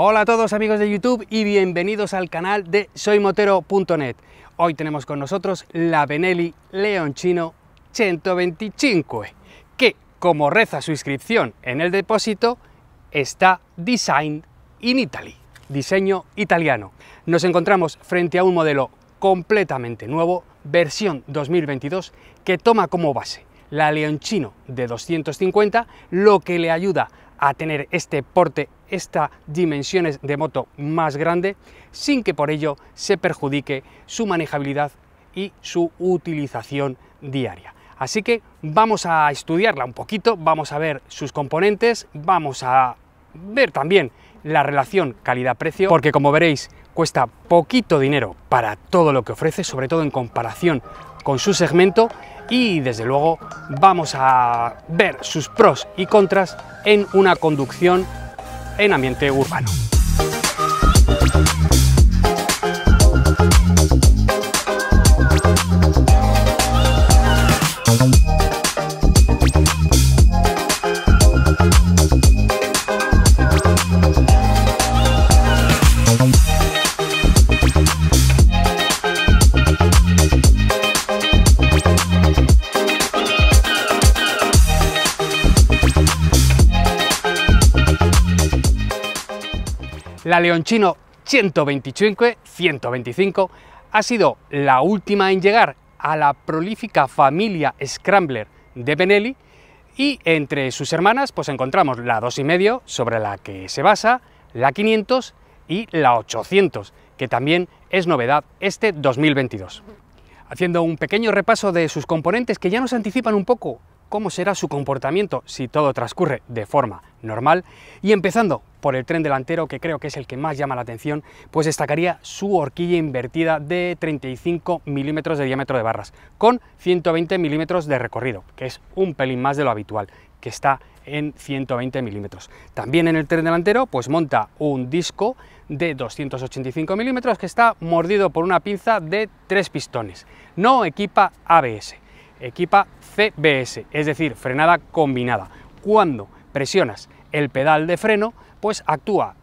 Hola a todos amigos de YouTube y bienvenidos al canal de soymotero.net. Hoy tenemos con nosotros la Benelli Leoncino 125, que como reza su inscripción en el depósito, está Design in Italy, diseño italiano. Nos encontramos frente a un modelo completamente nuevo, versión 2022, que toma como base la Leoncino de 250, lo que le ayuda a tener este porte esta dimensiones de moto más grande sin que por ello se perjudique su manejabilidad y su utilización diaria. Así que vamos a estudiarla un poquito, vamos a ver sus componentes, vamos a ver también la relación calidad-precio, porque como veréis cuesta poquito dinero para todo lo que ofrece, sobre todo en comparación con su segmento y desde luego vamos a ver sus pros y contras en una conducción en ambiente urbano. La Leonchino 125-125 ha sido la última en llegar a la prolífica familia Scrambler de Benelli y entre sus hermanas pues encontramos la 2,5 sobre la que se basa, la 500 y la 800, que también es novedad este 2022. Haciendo un pequeño repaso de sus componentes que ya nos anticipan un poco cómo será su comportamiento si todo transcurre de forma normal. Y empezando por el tren delantero, que creo que es el que más llama la atención, pues destacaría su horquilla invertida de 35 milímetros de diámetro de barras, con 120 milímetros de recorrido, que es un pelín más de lo habitual, que está en 120 milímetros. También en el tren delantero, pues monta un disco de 285 milímetros que está mordido por una pinza de tres pistones. No equipa ABS equipa CBS, es decir, frenada combinada. Cuando presionas el pedal de freno, pues actúa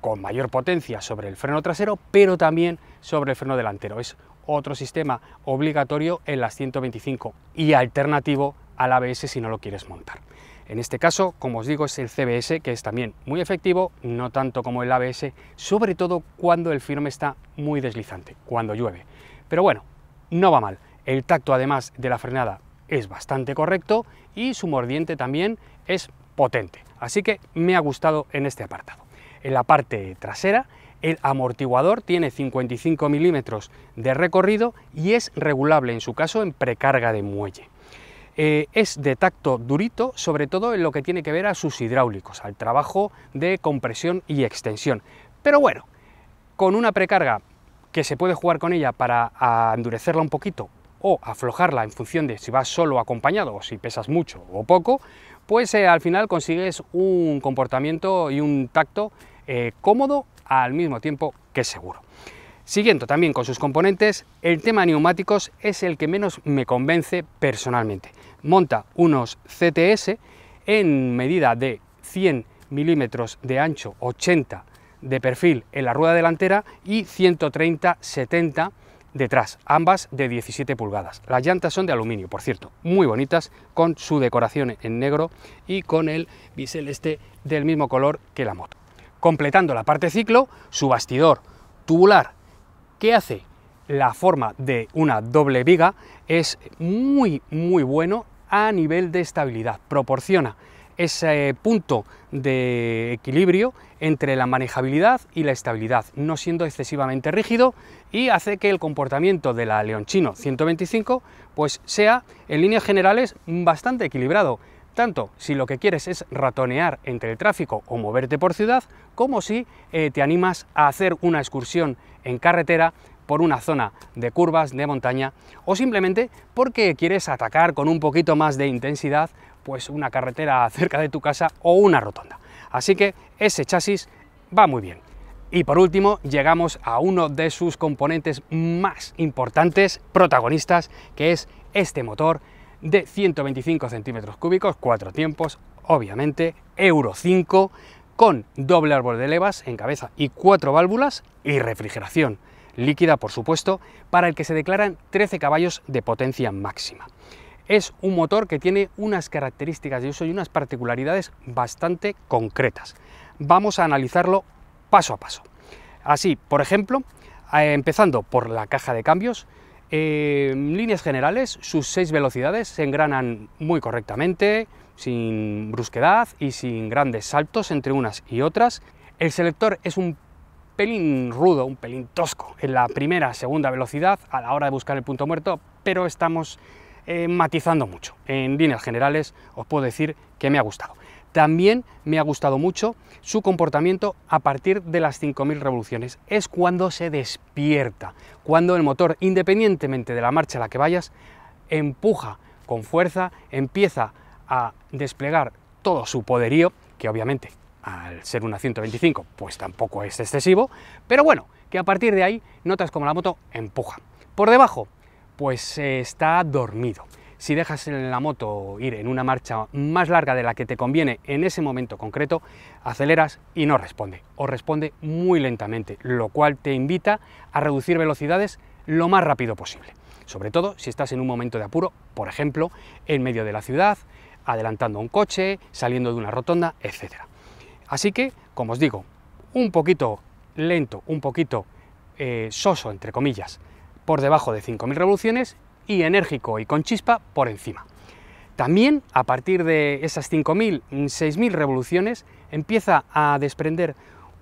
con mayor potencia sobre el freno trasero, pero también sobre el freno delantero. Es otro sistema obligatorio en las 125 y alternativo al ABS si no lo quieres montar. En este caso, como os digo, es el CBS, que es también muy efectivo, no tanto como el ABS, sobre todo cuando el firme está muy deslizante, cuando llueve. Pero bueno, no va mal. El tacto además de la frenada es bastante correcto y su mordiente también es potente. Así que me ha gustado en este apartado. En la parte trasera el amortiguador tiene 55 milímetros de recorrido y es regulable en su caso en precarga de muelle. Eh, es de tacto durito, sobre todo en lo que tiene que ver a sus hidráulicos, al trabajo de compresión y extensión. Pero bueno, con una precarga que se puede jugar con ella para endurecerla un poquito o aflojarla en función de si vas solo acompañado o si pesas mucho o poco, pues eh, al final consigues un comportamiento y un tacto eh, cómodo al mismo tiempo que seguro. Siguiendo también con sus componentes, el tema neumáticos es el que menos me convence personalmente. Monta unos CTS en medida de 100 milímetros de ancho, 80 de perfil en la rueda delantera y 130-70 detrás, ambas de 17 pulgadas. Las llantas son de aluminio, por cierto, muy bonitas, con su decoración en negro y con el bisel este del mismo color que la moto. Completando la parte ciclo, su bastidor tubular, que hace la forma de una doble viga, es muy, muy bueno a nivel de estabilidad. Proporciona ese punto de equilibrio entre la manejabilidad y la estabilidad, no siendo excesivamente rígido y hace que el comportamiento de la Leonchino 125 pues sea en líneas generales bastante equilibrado, tanto si lo que quieres es ratonear entre el tráfico o moverte por ciudad, como si eh, te animas a hacer una excursión en carretera por una zona de curvas, de montaña, o simplemente porque quieres atacar con un poquito más de intensidad pues una carretera cerca de tu casa o una rotonda. Así que ese chasis va muy bien. Y por último, llegamos a uno de sus componentes más importantes, protagonistas, que es este motor de 125 centímetros cúbicos, cuatro tiempos, obviamente, Euro 5, con doble árbol de levas en cabeza y cuatro válvulas y refrigeración líquida, por supuesto, para el que se declaran 13 caballos de potencia máxima es un motor que tiene unas características de uso y unas particularidades bastante concretas. Vamos a analizarlo paso a paso. Así, por ejemplo, eh, empezando por la caja de cambios, en eh, líneas generales sus seis velocidades se engranan muy correctamente, sin brusquedad y sin grandes saltos entre unas y otras. El selector es un pelín rudo, un pelín tosco en la primera, segunda velocidad a la hora de buscar el punto muerto, pero estamos eh, matizando mucho. En líneas generales os puedo decir que me ha gustado. También me ha gustado mucho su comportamiento a partir de las 5.000 revoluciones. Es cuando se despierta, cuando el motor, independientemente de la marcha a la que vayas, empuja con fuerza, empieza a desplegar todo su poderío, que obviamente al ser una 125 pues tampoco es excesivo, pero bueno, que a partir de ahí notas como la moto empuja. Por debajo, pues eh, está dormido. Si dejas en la moto ir en una marcha más larga de la que te conviene en ese momento concreto, aceleras y no responde, o responde muy lentamente, lo cual te invita a reducir velocidades lo más rápido posible. Sobre todo si estás en un momento de apuro, por ejemplo, en medio de la ciudad, adelantando un coche, saliendo de una rotonda, etc. Así que, como os digo, un poquito lento, un poquito eh, soso, entre comillas, por debajo de 5.000 revoluciones y enérgico y con chispa por encima. También a partir de esas 5.000, 6.000 revoluciones empieza a desprender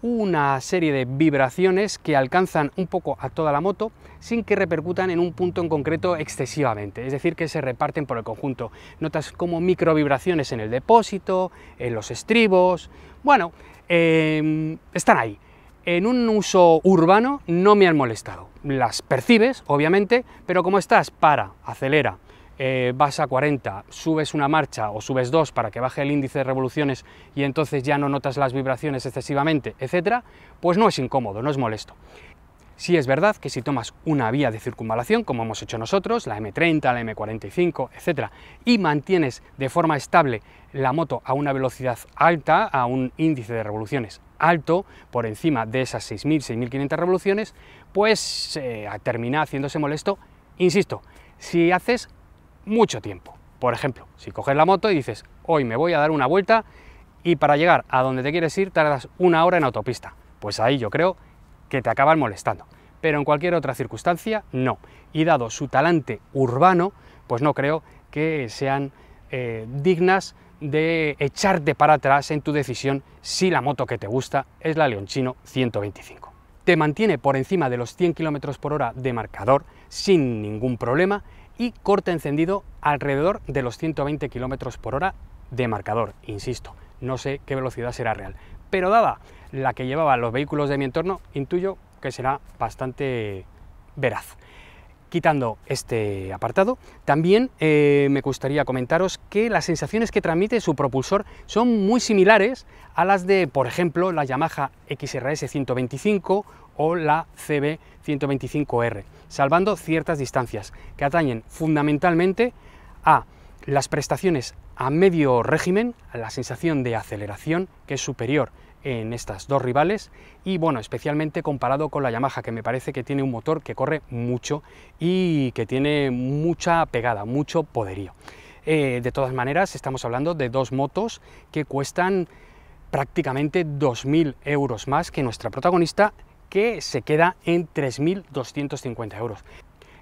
una serie de vibraciones que alcanzan un poco a toda la moto sin que repercutan en un punto en concreto excesivamente, es decir, que se reparten por el conjunto. Notas como microvibraciones en el depósito, en los estribos, bueno, eh, están ahí en un uso urbano no me han molestado. Las percibes, obviamente, pero como estás, para, acelera, eh, vas a 40, subes una marcha o subes dos para que baje el índice de revoluciones y entonces ya no notas las vibraciones excesivamente, etcétera, pues no es incómodo, no es molesto. Sí es verdad que si tomas una vía de circunvalación, como hemos hecho nosotros, la M30, la M45, etcétera, y mantienes de forma estable la moto a una velocidad alta, a un índice de revoluciones alto, por encima de esas 6.000, 6.500 revoluciones, pues eh, termina haciéndose molesto, insisto, si haces mucho tiempo. Por ejemplo, si coges la moto y dices, hoy me voy a dar una vuelta y para llegar a donde te quieres ir tardas una hora en autopista, pues ahí yo creo que te acaban molestando. Pero en cualquier otra circunstancia, no. Y dado su talante urbano, pues no creo que sean eh, dignas de echarte para atrás en tu decisión si la moto que te gusta es la Leonchino 125. Te mantiene por encima de los 100 km por hora de marcador sin ningún problema y corta encendido alrededor de los 120 km por hora de marcador, insisto, no sé qué velocidad será real, pero dada la que llevaba los vehículos de mi entorno, intuyo que será bastante veraz quitando este apartado, también eh, me gustaría comentaros que las sensaciones que transmite su propulsor son muy similares a las de, por ejemplo, la Yamaha XRS 125 o la CB 125R, salvando ciertas distancias que atañen fundamentalmente a las prestaciones a medio régimen, a la sensación de aceleración que es superior en estas dos rivales y bueno, especialmente comparado con la Yamaha que me parece que tiene un motor que corre mucho y que tiene mucha pegada, mucho poderío. Eh, de todas maneras, estamos hablando de dos motos que cuestan prácticamente 2.000 euros más que nuestra protagonista que se queda en 3.250 euros.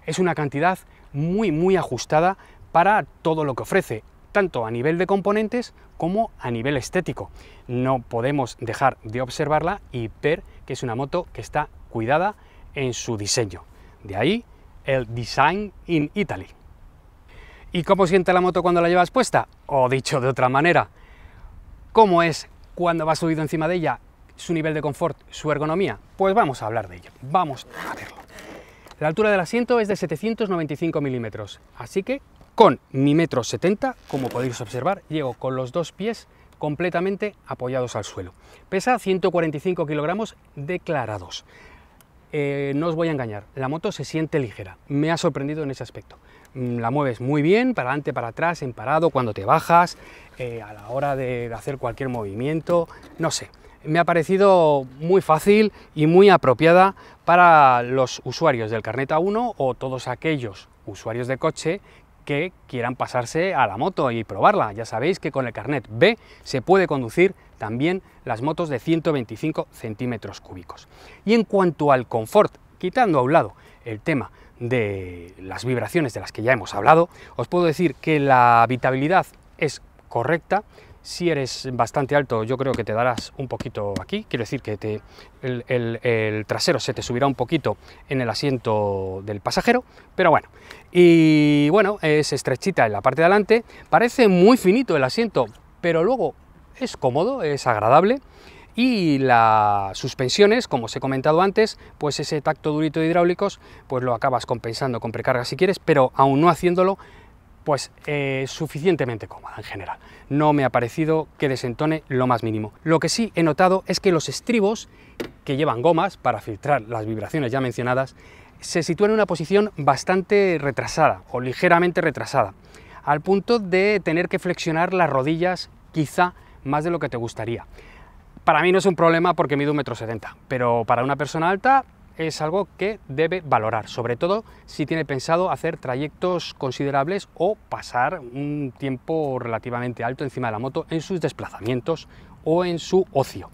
Es una cantidad muy muy ajustada para todo lo que ofrece tanto a nivel de componentes como a nivel estético. No podemos dejar de observarla y ver que es una moto que está cuidada en su diseño. De ahí el Design in Italy. ¿Y cómo siente la moto cuando la llevas puesta? O dicho de otra manera, ¿cómo es cuando vas subido encima de ella? Su nivel de confort, su ergonomía. Pues vamos a hablar de ello. Vamos a verlo. La altura del asiento es de 795 milímetros, así que con mi metro 70, como podéis observar, llego con los dos pies completamente apoyados al suelo. Pesa 145 kilogramos declarados. Eh, no os voy a engañar, la moto se siente ligera, me ha sorprendido en ese aspecto. Mm, la mueves muy bien, para adelante, para atrás, en parado, cuando te bajas, eh, a la hora de hacer cualquier movimiento, no sé. Me ha parecido muy fácil y muy apropiada para los usuarios del Carnet A1 o todos aquellos usuarios de coche que quieran pasarse a la moto y probarla. Ya sabéis que con el carnet B se puede conducir también las motos de 125 centímetros cúbicos. Y en cuanto al confort, quitando a un lado el tema de las vibraciones de las que ya hemos hablado, os puedo decir que la habitabilidad es correcta, si eres bastante alto yo creo que te darás un poquito aquí, quiero decir que te, el, el, trasero se te subirá un poquito en el asiento del pasajero, pero bueno, y bueno, es estrechita en la parte de adelante, parece muy finito el asiento, pero luego es cómodo, es agradable, y las suspensiones, como os he comentado antes, pues ese tacto durito de hidráulicos, pues lo acabas compensando con precarga si quieres, pero aún no haciéndolo pues eh, suficientemente cómoda en general. No me ha parecido que desentone lo más mínimo. Lo que sí he notado es que los estribos, que llevan gomas para filtrar las vibraciones ya mencionadas, se sitúan en una posición bastante retrasada o ligeramente retrasada, al punto de tener que flexionar las rodillas quizá más de lo que te gustaría. Para mí no es un problema porque mido 1,70 m, pero para una persona alta es algo que debe valorar, sobre todo si tiene pensado hacer trayectos considerables o pasar un tiempo relativamente alto encima de la moto en sus desplazamientos o en su ocio.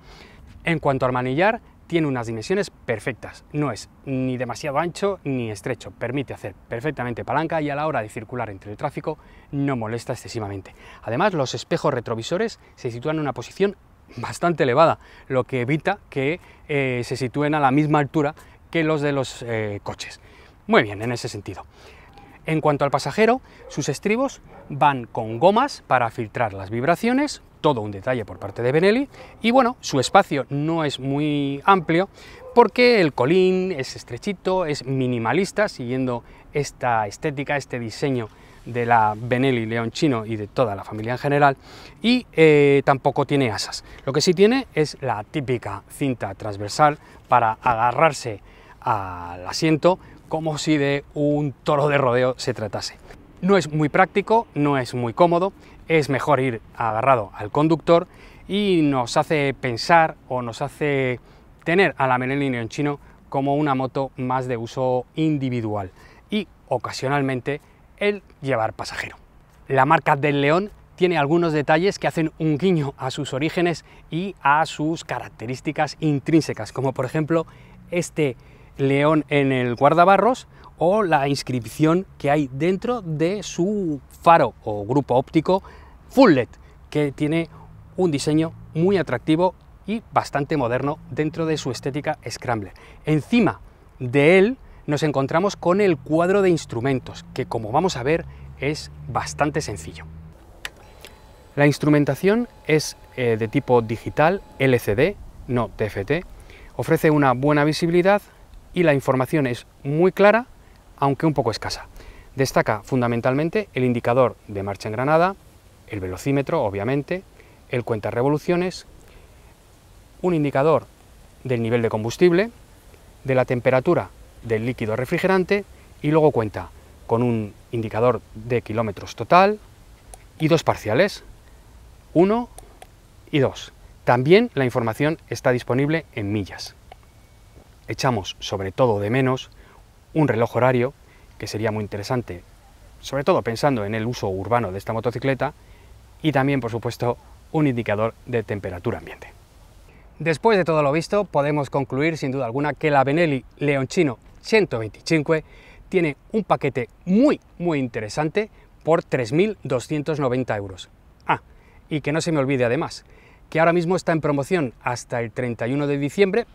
En cuanto a manillar, tiene unas dimensiones perfectas, no es ni demasiado ancho ni estrecho, permite hacer perfectamente palanca y a la hora de circular entre el tráfico no molesta excesivamente. Además, los espejos retrovisores se sitúan en una posición bastante elevada, lo que evita que eh, se sitúen a la misma altura que los de los eh, coches. Muy bien, en ese sentido. En cuanto al pasajero, sus estribos van con gomas para filtrar las vibraciones, todo un detalle por parte de Benelli, y bueno, su espacio no es muy amplio porque el colín es estrechito, es minimalista, siguiendo esta estética, este diseño de la Benelli Chino y de toda la familia en general, y eh, tampoco tiene asas. Lo que sí tiene es la típica cinta transversal para agarrarse al asiento como si de un toro de rodeo se tratase. No es muy práctico, no es muy cómodo, es mejor ir agarrado al conductor y nos hace pensar o nos hace tener a la Menelini en chino como una moto más de uso individual y ocasionalmente el llevar pasajero. La marca del León tiene algunos detalles que hacen un guiño a sus orígenes y a sus características intrínsecas, como por ejemplo este león en el guardabarros o la inscripción que hay dentro de su faro o grupo óptico full LED, que tiene un diseño muy atractivo y bastante moderno dentro de su estética Scrambler. Encima de él nos encontramos con el cuadro de instrumentos, que como vamos a ver es bastante sencillo. La instrumentación es eh, de tipo digital, LCD, no TFT, ofrece una buena visibilidad, y la información es muy clara, aunque un poco escasa. Destaca fundamentalmente el indicador de marcha en granada, el velocímetro, obviamente, el cuenta revoluciones, un indicador del nivel de combustible, de la temperatura del líquido refrigerante y luego cuenta con un indicador de kilómetros total y dos parciales, uno y dos. También la información está disponible en millas echamos sobre todo de menos un reloj horario, que sería muy interesante, sobre todo pensando en el uso urbano de esta motocicleta, y también, por supuesto, un indicador de temperatura ambiente. Después de todo lo visto, podemos concluir sin duda alguna que la Benelli Leoncino 125 tiene un paquete muy, muy interesante por 3.290 euros. Ah, y que no se me olvide además, que ahora mismo está en promoción hasta el 31 de diciembre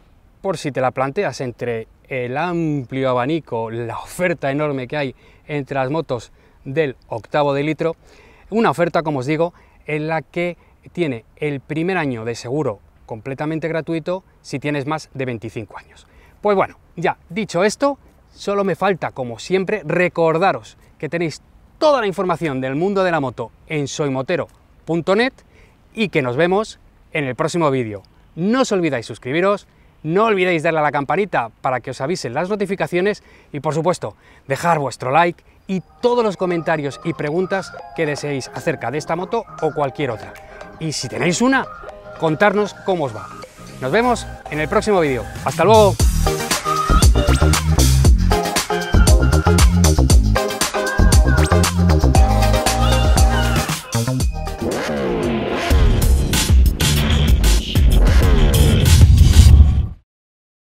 por si te la planteas entre el amplio abanico, la oferta enorme que hay entre las motos del octavo de litro, una oferta, como os digo, en la que tiene el primer año de seguro completamente gratuito si tienes más de 25 años. Pues bueno, ya dicho esto, solo me falta, como siempre, recordaros que tenéis toda la información del mundo de la moto en soymotero.net y que nos vemos en el próximo vídeo. No os olvidáis suscribiros, no olvidéis darle a la campanita para que os avisen las notificaciones y por supuesto dejar vuestro like y todos los comentarios y preguntas que deseéis acerca de esta moto o cualquier otra. Y si tenéis una, contarnos cómo os va. Nos vemos en el próximo vídeo. ¡Hasta luego!